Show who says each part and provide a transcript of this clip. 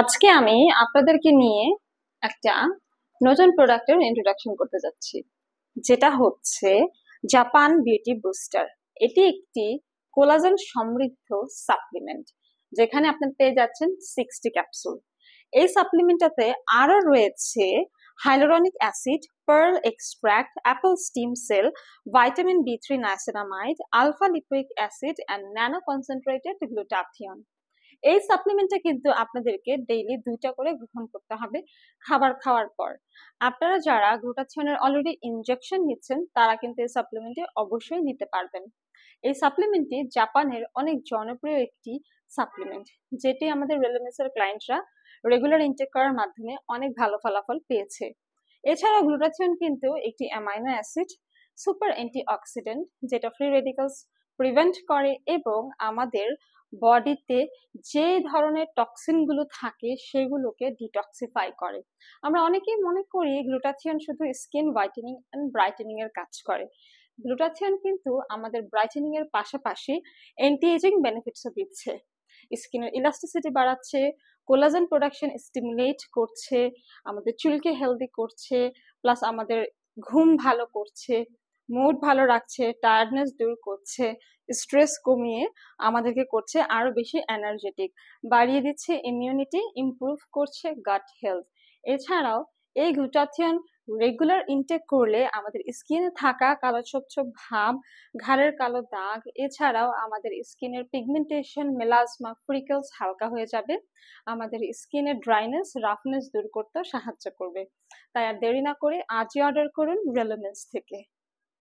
Speaker 1: আজকে আমি আপনাদেরকে নিয়ে একটা নতুন প্রোডাক্টের ইন্ট্রোডাকশন করতে যাচ্ছি যেটা হচ্ছে জাপান বিউটি বুস্টার এটি একটি কোলাজেন সমৃদ্ধ সাপ্লিমেন্ট যেখানে আপনি পেয়ে যাচ্ছেন সিক্সটি ক্যাপসুল এই সাপ্লিমেন্টটাতে আরও রয়েছে hyaluronic acid pearl extract apple stem cell vitamin B three niacinamide alpha lipoic acid and nano concentrated glutathione এই সাপ্লিমেন্টটা কিন্তু আপনাদেরকে ডেইলি দুইটা করে গ্রহণ করতে হবে খাবার খাওয়ার পর আপনারা যারা গ্লুটাথিয়নের অলরেডি ইনজেকশন নিচ্ছেন তারা কিন্তু এই সাপ্লিমেন্টটি অবশ্যই নিতে পারবেন এই সাপ্লিমেন্টটি জাপানের অনেক জনপ্রিয় একটি সাপ্লিমেন্ট যেটি আমাদের রেলমেসের ক্লায়েন্টরা রেগুলার ইনটেক করার মাধ্যমে অনেক ভালো ফলাফল পেয়েছে এছাড়া গ্লুটাথিয়ন কিন্তু একটি amino acid super antioxidant যেটা ফ্রি রেডিকালস প্রিভেন্ট করে এবং আমাদের বডিতে যে ধরনের টক্সিনগুলো থাকে সেগুলোকে ডিটক্সিফাই করে আমরা অনেকেই মনে করি গ্লুটাথিয়ন শুধু স্কিন হোয়াইটেনিং অ্যান্ড ব্রাইটেনিং এর কাজ করে গ্লুটাথিয়ন কিন্তু আমাদের ব্রাইটেনিং এর পাশাপাশি অ্যান্টি এজিং বেনিফিটসও দিচ্ছে স্কিনের ইলাস্টিসিটি বাড়াচ্ছে কোলাজেন প্রোডাকশন স্টিমুলেট করছে আমাদের চুলকে হেলদি করছে প্লাস আমাদের ঘুম ভালো করছে মুড ভালো রাখছে টায়ার্ডনেস দূর করছে স্ট্রেস কমিয়ে আমাদেরকে করছে আরও বেশি এনার্জেটিক বাড়িয়ে দিচ্ছে ইমিউনিটি ইম্প্রুভ করছে গাট হেলথ এছাড়াও এই গ্লুটাথিয়ন রেগুলার ইনটেক করলে আমাদের স্কিনে থাকা কালো ছোপ ছোপ ভাব ঘাড়ের কালো দাগ এছাড়াও আমাদের স্কিনের পিগমেন্টেশন মেলাজমা ফ্রিকেলস হালকা হয়ে যাবে আমাদের স্কিনের ড্রাইনেস রাফনেস দূর করতে সাহায্য করবে তাই আর দেরি না করে আজই অর্ডার করুন রেলোমেন্স থেকে